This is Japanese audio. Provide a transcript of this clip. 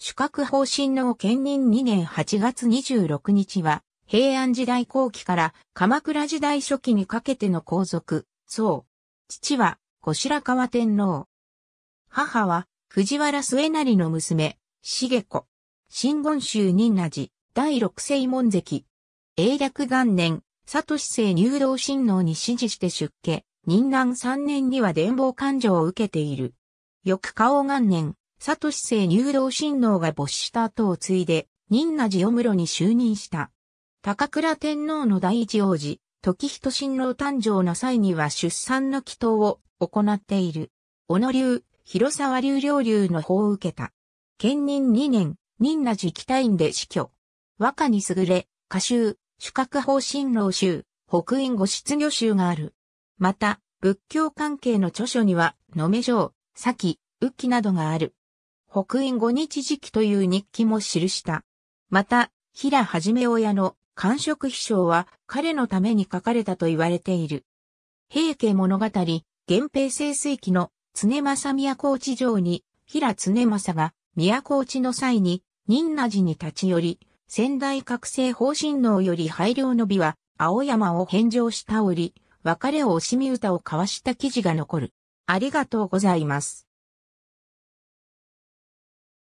主格方針の兼任2年8月26日は、平安時代後期から鎌倉時代初期にかけての皇族、そう。父は、後白河天皇。母は、藤原末成の娘、茂子。新言宗仁和寺、第六世門関。英略元年、佐都市政入道親王に指示して出家。仁南3年には伝法勘定を受けている。翌顔元年、サトシ聖入道親王が没した後を継いで、仁和寺お室に就任した。高倉天皇の第一王子、時人親王誕生の際には出産の祈祷を行っている。小野流、広沢流領流の法を受けた。兼任2年、仁和寺北院で死去。和歌に優れ、歌集、主格法神老集、北院御失御集がある。また、仏教関係の著書には、野目城、先、浮きなどがある。北院五日時期という日記も記した。また、平はじめ親の官職秘書は彼のために書かれたと言われている。平家物語、源平清水記の常政宮高ち城に、平常政が宮高ちの際に、仁和寺に立ち寄り、仙台覚醒方針能より配慮の美は、青山を返上したり、別れを惜しみ歌を交わした記事が残る。ありがとうございます。